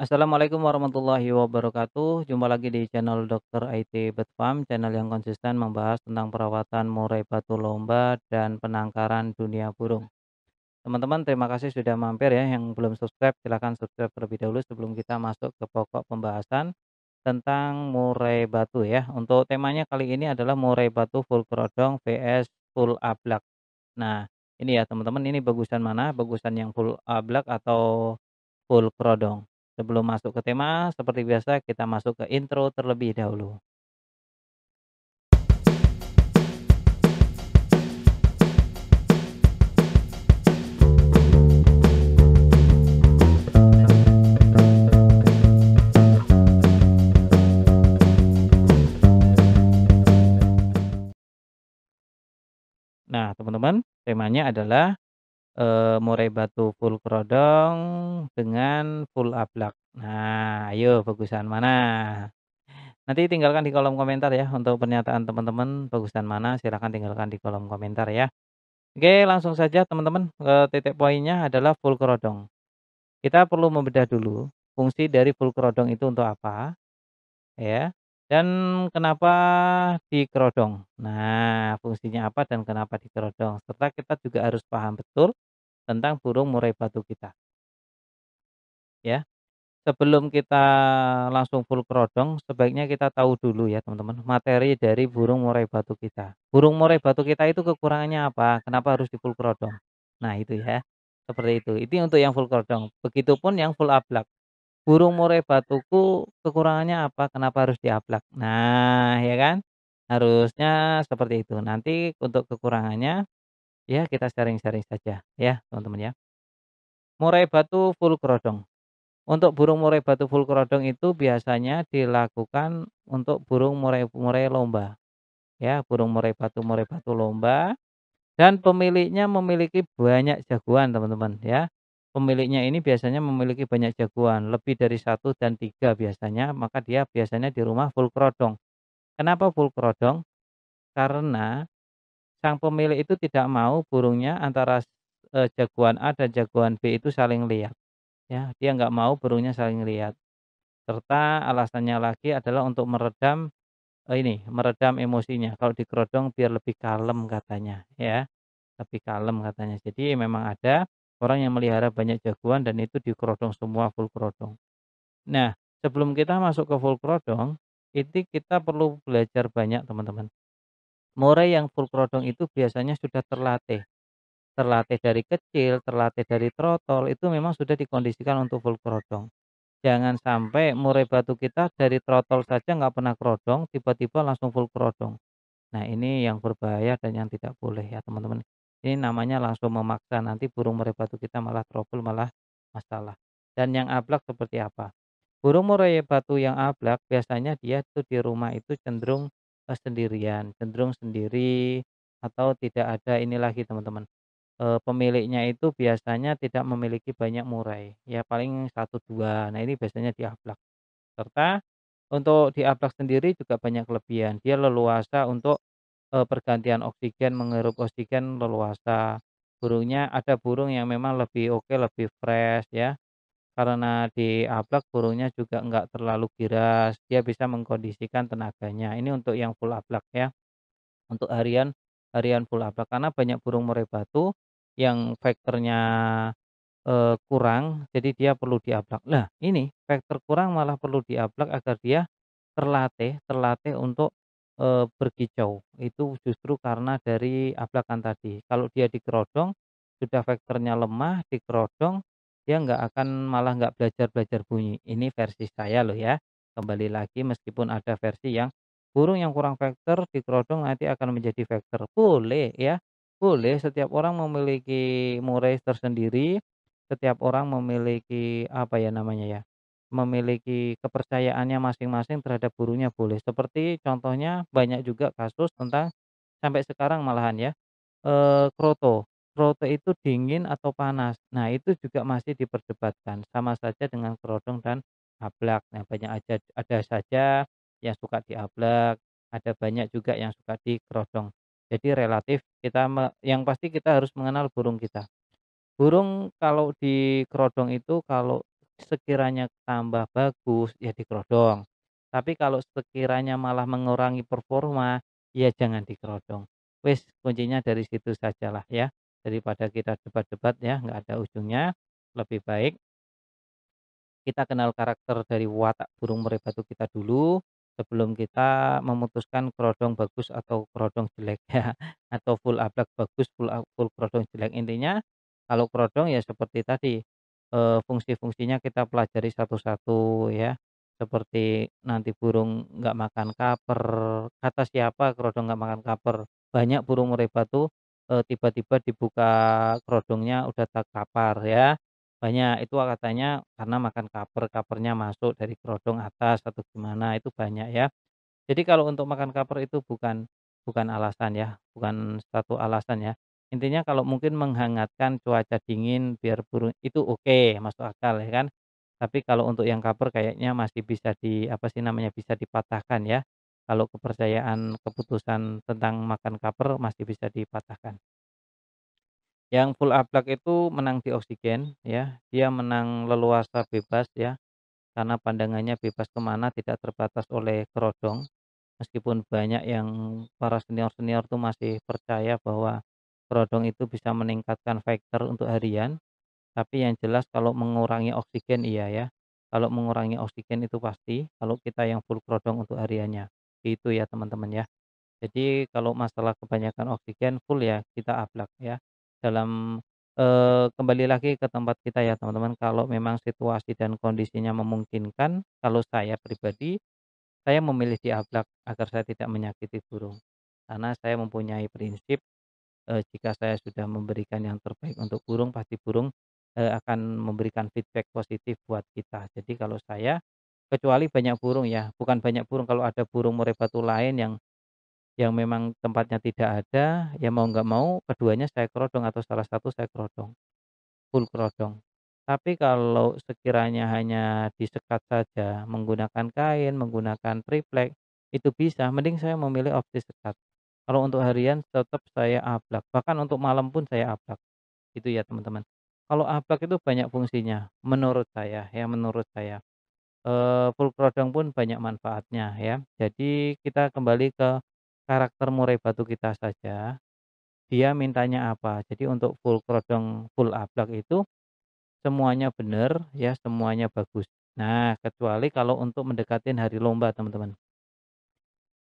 Assalamualaikum warahmatullahi wabarakatuh. Jumpa lagi di channel Dr. IT Betfam, channel yang konsisten membahas tentang perawatan murai batu lomba dan penangkaran dunia burung. Teman-teman, terima kasih sudah mampir ya. Yang belum subscribe, silahkan subscribe terlebih dahulu sebelum kita masuk ke pokok pembahasan tentang murai batu ya. Untuk temanya kali ini adalah murai batu full kerodong vs full ablak. Nah, ini ya teman-teman, ini bagusan mana? Bagusan yang full ablak atau full kerodong. Sebelum masuk ke tema, seperti biasa kita masuk ke intro terlebih dahulu. Nah, teman-teman, temanya adalah Eh, murai Batu full kerodong dengan full ablak. Nah, ayo bagusan mana? Nanti tinggalkan di kolom komentar ya untuk pernyataan teman-teman bagusan mana silahkan tinggalkan di kolom komentar ya. Oke langsung saja teman-teman, ke eh, titik poinnya adalah full kerodong. Kita perlu membedah dulu fungsi dari full kerodong itu untuk apa, ya. Dan kenapa dikerodong? Nah, fungsinya apa dan kenapa dikerodong? Serta kita juga harus paham betul tentang burung murai batu kita. Ya. Sebelum kita langsung full kerodong, sebaiknya kita tahu dulu ya, teman-teman, materi dari burung murai batu kita. Burung murai batu kita itu kekurangannya apa? Kenapa harus di full kerodong? Nah, itu ya. Seperti itu. Itu untuk yang full kerodong. Begitupun yang full ablak. Burung murai batuku kekurangannya apa? Kenapa harus diaplak? Nah, ya kan? Harusnya seperti itu. Nanti untuk kekurangannya, ya kita sharing-sharing saja ya, teman-teman ya. Murai batu full kerodong. Untuk burung murai batu full kerodong itu biasanya dilakukan untuk burung murai murai lomba. Ya, burung murai batu murai batu lomba dan pemiliknya memiliki banyak jagoan, teman-teman, ya pemiliknya ini biasanya memiliki banyak jagoan, lebih dari satu dan tiga biasanya, maka dia biasanya di rumah full kerodong. Kenapa full kerodong? Karena sang pemilik itu tidak mau burungnya antara eh, jagoan A dan jagoan B itu saling lihat. Ya, dia nggak mau burungnya saling lihat. Serta alasannya lagi adalah untuk meredam eh, ini, meredam emosinya. Kalau di dikerodong biar lebih kalem katanya, ya. Lebih kalem katanya. Jadi memang ada orang yang melihara banyak jagoan dan itu di kerodong semua full kerodong. Nah, sebelum kita masuk ke full kerodong, itu kita perlu belajar banyak teman-teman. Murai yang full kerodong itu biasanya sudah terlatih. Terlatih dari kecil, terlatih dari trotol, itu memang sudah dikondisikan untuk full kerodong. Jangan sampai murai batu kita dari trotol saja nggak pernah kerodong, tiba-tiba langsung full kerodong. Nah ini yang berbahaya dan yang tidak boleh ya teman-teman. Ini namanya langsung memaksa, nanti burung murai batu kita malah trouble, malah masalah. Dan yang ablak seperti apa? Burung murai batu yang ablak biasanya dia tuh di rumah itu cenderung eh, sendirian, cenderung sendiri atau tidak ada ini lagi teman-teman. e, pemiliknya itu biasanya tidak memiliki banyak murai, ya paling satu dua. Nah ini biasanya di ablak. Serta untuk di ablak sendiri juga banyak kelebihan. Dia leluasa untuk Eh, pergantian oksigen, menghirup oksigen leluasa. Burungnya ada burung yang memang lebih oke, lebih fresh ya, karena di aplak burungnya juga enggak terlalu giras, dia bisa mengkondisikan tenaganya. Ini untuk yang full ablak ya, untuk harian harian full ablak. Karena banyak burung murai batu yang faktornya eh, kurang, jadi dia perlu di diablak. Nah ini, faktor kurang malah perlu di diablak agar dia terlatih terlatih untuk e, berkicau Itu justru karena dari ablakan tadi. Kalau dia dikerodong, sudah vektornya lemah, dikerodong, dia nggak akan malah nggak belajar-belajar bunyi. Ini versi saya loh ya. Kembali lagi meskipun ada versi yang burung yang kurang vektor dikerodong nanti akan menjadi vektor. Boleh ya, boleh setiap orang memiliki murai tersendiri, setiap orang memiliki apa ya namanya ya, Memiliki kepercayaannya masing-masing terhadap gurunya boleh. Seperti contohnya banyak juga kasus tentang sampai sekarang malahan ya, e, kroto. Kroto itu dingin atau panas. Nah, itu juga masih diperdebatkan, sama saja dengan kerodong dan ablak. Nah, banyak aja ada saja yang suka di diablak, ada banyak juga yang suka di kerodong Jadi relatif kita yang pasti kita harus mengenal burung kita. Burung kalau di kerodong itu kalau sekiranya tambah bagus, ya dikerodong. Tapi kalau sekiranya malah mengurangi performa, ya jangan dikerodong. Wes kuncinya dari situ sajalah ya. Daripada kita debat-debat ya, nggak ada ujungnya. Lebih baik kita kenal karakter dari watak burung merah batu kita dulu sebelum kita memutuskan kerodong bagus atau kerodong jelek ya atau full ablak bagus full full kerodong jelek intinya kalau kerodong ya seperti tadi Eh, fungsi-fungsinya kita pelajari satu-satu ya, seperti nanti burung nggak makan kaper, kata siapa kerodong nggak makan kaper. Banyak burung murai tuh, eh, tiba-tiba dibuka kerodongnya udah tak kapar ya, banyak. Itu katanya karena makan kaper, kapernya masuk dari kerodong atas atau gimana itu banyak ya. Jadi kalau untuk makan kaper itu bukan bukan alasan ya, bukan satu alasan ya. Intinya kalau mungkin menghangatkan cuaca dingin biar burung itu oke, masuk akal ya kan. Tapi kalau untuk yang cover kayaknya masih bisa di apa sih namanya, bisa dipatahkan ya. Kalau kepercayaan keputusan tentang makan cover masih bisa dipatahkan. Yang full ablak itu menang di oksigen ya, dia menang leluasa bebas ya, karena pandangannya bebas kemana tidak terbatas oleh kerodong. Meskipun banyak yang para senior-senior tuh masih percaya bahwa Kerodong itu bisa meningkatkan faktor untuk harian, tapi yang jelas kalau mengurangi oksigen iya ya. Kalau mengurangi oksigen itu pasti, kalau kita yang full kerodong untuk hariannya. Itu ya teman-teman ya. Jadi kalau masalah kebanyakan oksigen full ya kita ablak ya. Dalam eh, kembali lagi ke tempat kita ya teman-teman. Kalau memang situasi dan kondisinya memungkinkan, kalau saya pribadi saya memilih di ablak agar saya tidak menyakiti burung. Karena saya mempunyai prinsip eh, jika saya sudah memberikan yang terbaik untuk burung, pasti burung, eh, akan memberikan feedback positif buat kita. Jadi kalau saya kecuali banyak burung ya, bukan banyak burung, kalau ada burung murai batu lain yang yang memang tempatnya tidak ada, ya mau nggak mau keduanya saya kerodong atau salah satu saya kerodong, full kerodong. Tapi kalau sekiranya hanya disekat saja menggunakan kain, menggunakan triplek, itu bisa, mending saya memilih opsi sekat. Kalau untuk harian tetap saya ablak, bahkan untuk malam pun saya ablak. itu ya, teman-teman. Kalau ablak itu banyak fungsinya menurut saya, ya menurut saya. E, full product pun banyak manfaatnya ya. Jadi kita kembali ke karakter murai batu kita saja. Dia mintanya apa? Jadi untuk full product full ablak itu semuanya benar ya, semuanya bagus. Nah, kecuali kalau untuk mendekatin hari lomba, teman-teman.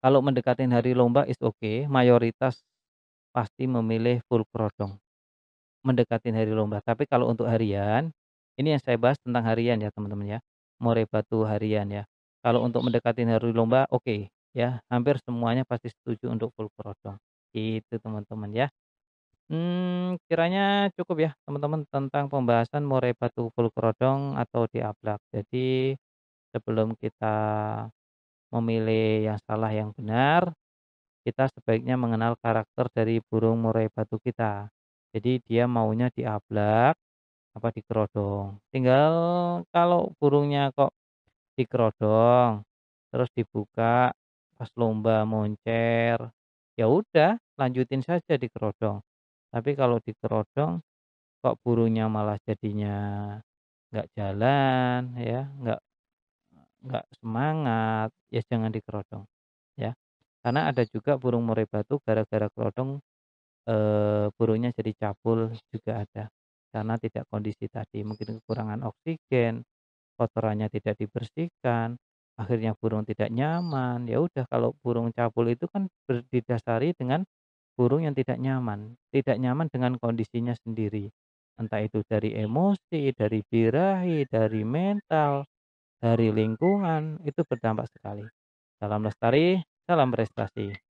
Kalau mendekatin hari lomba is okay, mayoritas pasti memilih full kerodong. Mendekatin hari lomba. Tapi kalau untuk harian, ini yang saya bahas tentang harian ya teman-teman ya. More batu harian ya. Kalau untuk mendekatin hari lomba, oke okay, ya. Hampir semuanya pasti setuju untuk full kerodong. Itu teman-teman ya. Hmm, kiranya cukup ya teman-teman tentang pembahasan more batu full kerodong atau diablak. Jadi sebelum kita memilih yang salah yang benar, kita sebaiknya mengenal karakter dari burung murai batu kita. Jadi dia maunya diablak apa dikerodong. Tinggal kalau burungnya kok dikerodong, terus dibuka pas lomba moncer, ya udah lanjutin saja dikerodong. Tapi kalau dikerodong kok burungnya malah jadinya nggak jalan ya, nggak nggak semangat ya jangan dikerodong ya karena ada juga burung murai batu gara-gara kerodong e, burungnya jadi cabul juga ada karena tidak kondisi tadi mungkin kekurangan oksigen kotorannya tidak dibersihkan akhirnya burung tidak nyaman ya udah kalau burung cabul itu kan didasari dengan burung yang tidak nyaman tidak nyaman dengan kondisinya sendiri entah itu dari emosi dari birahi dari mental dari lingkungan itu berdampak sekali. Salam lestari, salam prestasi.